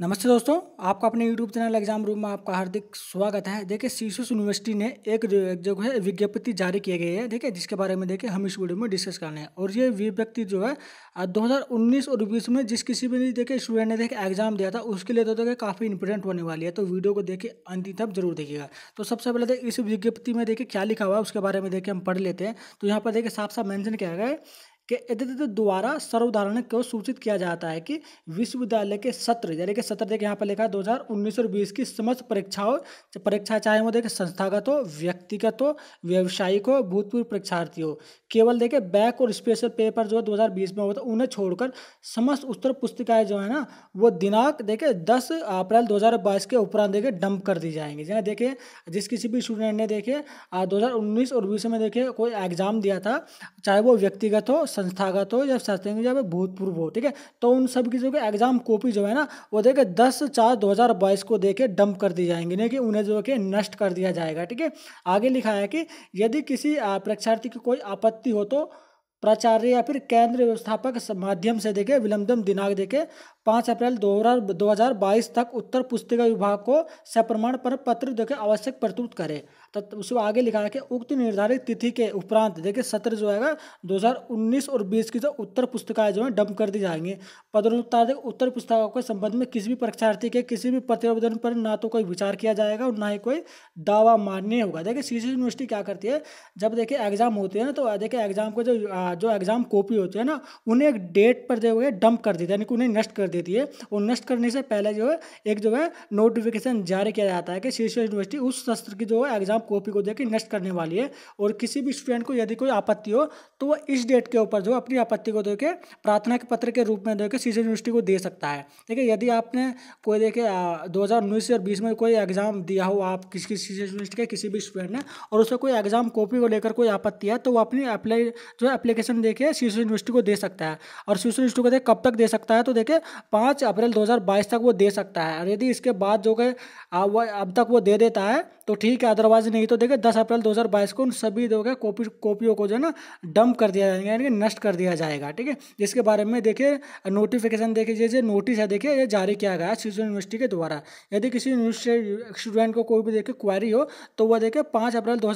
नमस्ते दोस्तों आपका अपने यूट्यूब चैनल एग्जाम रूम में आपका हार्दिक स्वागत है देखिए शीर्ष यूनिवर्सिटी ने एक जो है विज्ञप्ति जारी किए गए है देखिए जिसके बारे में देखिए हम इस वीडियो में डिस्कस करने हैं और ये विज्ञप्ति जो है 2019 और 20 में जिस किसी भी देखिए स्टूडेंट ने देखे एग्जाम दिया था उसके लिए तो देखिए काफ़ी इंपोर्टेंट होने वाली है तो वीडियो को देखिए अंतिम तक जरूर देखिएगा तो सबसे पहले देखिए इस विज्ञप्ति में देखिए क्या लिखा हुआ है उसके बारे में देखिए हम पढ़ लेते हैं तो यहाँ पर देखिए साफ साफ मैंशन किया गया के द्वारा सर्वधारण को सूचित किया जाता है कि विश्वविद्यालय के सत्र यानी कि सत्र देखिए यहाँ पर लिखा है दो हज़ार उन्नीस और बीस की समस्त परीक्षाओं परीक्षा चाहे वो देखे संस्थागत हो व्यक्तिगत हो व्यावसायिक हो भूतपूर्व परीक्षार्थी हो केवल देखे बैक और स्पेशल पेपर जो है दो हज़ार बीस में होता उन्हें छोड़कर समस्त उत्तर पुस्तिकाएं जो है ना वो दिनांक देखे दस अप्रैल दो हज़ार बाईस के उपरांत देखे डंप कर दी जाएंगी जैसे देखे जिस किसी भी स्टूडेंट ने देखे दो हज़ार उन्नीस और बीस में देखे कोई एग्जाम दिया था चाहे वो व्यक्तिगत हो संस्थागत हो या शैक्षणिक या भूतपूर्व हो ठीक है तो उन सब की जो एग्जाम कॉपी जो है ना वो देखे दस चार दो हज़ार बाईस को देखे डंप कर दी जाएंगे नहीं कि उन्हें जो कि नष्ट कर दिया जाएगा ठीक है आगे लिखा है कि यदि किसी परीक्षार्थी की कोई आपत्ति हो तो प्राचार्य या फिर केंद्र व्यवस्थापक माध्यम से देखे विलंबन दिनांक देखे पाँच अप्रैल दो हज़ार बाईस तक उत्तर पुस्तिका विभाग को सप्रमाण पर पत्र देकर आवश्यक प्रस्तुत करे तो उसको आगे लिखा है कि उक्त निर्धारित तिथि के उपरांत देखिए सत्र जो है 2019 और 20 की जो उत्तर पुस्तिकाएं जो है डंप कर दी जाएंगी पदोन्नतार उत्तर पुस्तकों के संबंध में किसी भी परीक्षार्थी के किसी भी प्रतिवेदन पर ना तो कोई विचार किया जाएगा और ना ही कोई दावा मान्य होगा देखिए सी यूनिवर्सिटी क्या करती है जब देखिए एग्जाम होते हैं ना तो देखिए एग्जाम को जो जो एग्जाम कॉपी होती है ना उन्हें एक डेट पर जो है डंप कर दी यानी कि उन्हें नष्ट कर देती है और नष्ट करने से पहले जो है एक जो है नोटिफिकेशन जारी किया जाता है कि शीर्ष यूनिवर्सिटी उस शस्त्र की जो है एग्जाम कॉपी को देकर नष्ट करने वाली है और किसी भी स्टूडेंट को यदि कोई आपत्ति हो तो वह इस डेट के ऊपर जो अपनी आपत्ति को देकर प्रार्थना के पत्र के रूप में देकर शीर्ष यूनिवर्सिटी को दे सकता है ठीक है यदि आपने कोई देखे दो और बीस में कोई एग्जाम दिया हो आप किसी किसी यूनिवर्सिटी के किसी भी स्टूडेंट ने और उसे कोई एग्जाम कॉपी को लेकर कोई आपत्ति है तो वो अपनी अप्लाई जो है एप्लीकेशन देके शीर्ष यूनिवर्सिटी को दे सकता है और शीर्ष यूनिवर्सिटी को देख कब तक दे सकता है तो देखे पाँच अप्रैल 2022 तक वो दे सकता है और यदि इसके बाद जो है अब तक वो दे देता है तो ठीक है अदरवाइज नहीं तो देखिए दस अप्रैल 2022 को उन सभी दो कॉपी कॉपियों को जो है ना डंप कर दिया जाएगा यानी कि नष्ट कर दिया जाएगा ठीक है जिसके बारे में देखिए नोटिफिकेशन देखिए जो नोटिस है देखिए ये जारी किया गया है यूनिवर्सिटी के द्वारा यदि किसी स्टूडेंट को कोई भी देखे क्वारी हो तो वह देखे पाँच अप्रैल दो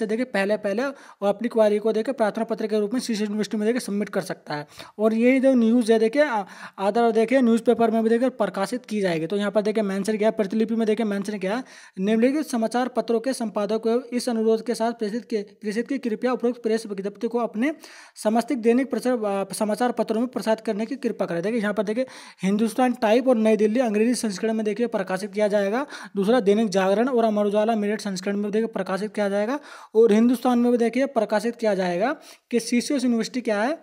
से देखे पहले पहले और अपनी क्वारी को देखे प्रार्थना पत्र के रूप में सिचुएल यूनिवर्सिटी में देखे सबमिट कर सकता है और यही जो न्यूज़ है देखिए आधार देखिए न्यूज़पेपर में भी देखिए प्रकाशित की जाएगी तो यहाँ पर देखिए मैंसन किया प्रतिलिपि में देखिए मैंसन क्या निम्नलिखित समाचार पत्रों के संपादक को इस अनुरोध के साथ प्रेषित के प्रेषित की कृपया उपरोक्त प्रेस विज्ञप्ति को अपने समस्तिक दैनिक प्रचार समाचार पत्रों में प्रसारित करने की कृपा करें देखिए यहाँ पर देखिए हिंदुस्तान टाइप और नई दिल्ली अंग्रेजी संस्करण में देखिए प्रकाशित किया जाएगा दूसरा दैनिक जागरण और अमर उजाला मेरठ संस्करण में देखिए प्रकाशित किया जाएगा और हिंदुस्तान में भी देखिए प्रकाशित किया जाएगा कि सी यूनिवर्सिटी क्या है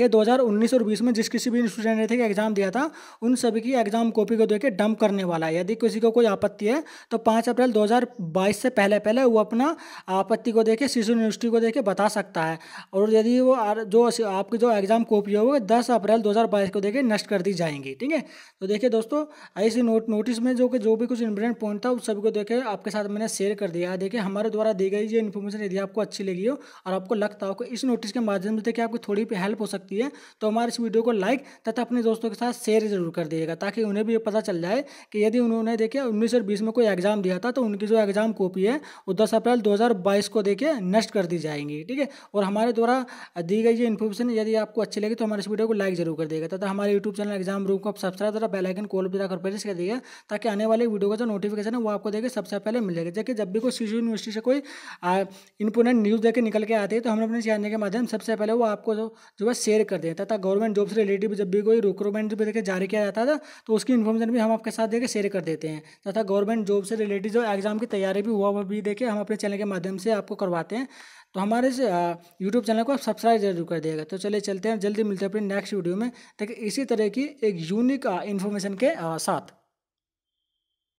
के 2019 और 20 में जिस किसी भी स्टूडेंट ने थे एग्जाम दिया था उन सभी की एग्जाम कॉपी को देकर डंप करने वाला है यदि किसी को कोई आपत्ति है तो 5 अप्रैल 2022 से पहले पहले वो अपना आपत्ति को देके शिशु यूनिवर्सिटी को देके बता सकता है और यदि वो जो आपकी जो एग्जाम कॉपी वो दस अप्रैल दो को देकर नष्ट कर दी जाएंगी ठीक है तो देखिए दोस्तों ऐसी नोट नोटिस में जो कि जो भी कुछ इम्पोर्टेंट पॉइंट था उस सभी को देखे आपके साथ मैंने शेयर कर दिया है देखिए हमारे द्वारा दी गई ये इन्फॉर्मेशन यदि आपको अच्छी लगी हो और आपको लगता हो कि इस नोटिस के माध्यम से देखिए आपको थोड़ी भी हेल्प हो सकती सकती है तो हमारे इस वीडियो को लाइक तथा अपने दोस्तों के साथ शेयर जरूर कर दीजिएगा ताकि उन्हें भी ये पता चल जाए कि यदि उन्होंने देखिए उन्नीस और बीस में कोई एग्जाम दिया था तो उनकी जो एग्जाम कॉपी है वो दस अप्रैल दो को देखिए नष्ट कर दी जाएंगी ठीक है और हमारे द्वारा दी गई ये इन्फॉर्मेशन यदि आपको अच्छी लगी तो हमारे इस वीडियो को लाइक जरूर कर देगा तथा हमारे यूट्यूब चैनल एग्जाम रूम को सब्सक्राइब तथा बेलाइकन कॉल भी कर प्रेस कर दिएगा ताकि आने वाले वीडियो का जो नोटिफिकेशन है वो आपको देखे सबसे पहले मिल जाएगा जबकि जब भी कोई शिशु यूनिवर्सिटी से कोई इंपोर्टेंट न्यूज़ देकर निकल के आती है तो हमने अपने चैनल के माध्यम सबसे पहले वो आपको जो है शेयर शेयर कर देता था गवर्नमेंट जॉब से रिलेटेड जब भी कोई रिक्रूटमेंट भी पर जारी किया जाता था तो उसकी इन्फॉर्मेशन भी हम आपके साथ देखकर शेयर कर देते हैं तथा गवर्नमेंट जॉब से रिलेटेड जो एग्जाम की तैयारी भी हुआ भी देखे हम अपने चैनल के माध्यम से आपको करवाते हैं तो हमारे यूट्यूब चैनल को आप सब्सक्राइब जरूर कर दिएगा तो चलिए चलते हैं जल्दी मिलते हैं अपने नेक्स्ट वीडियो में ताकि इसी तरह की एक यूनिक इन्फॉर्मेशन के साथ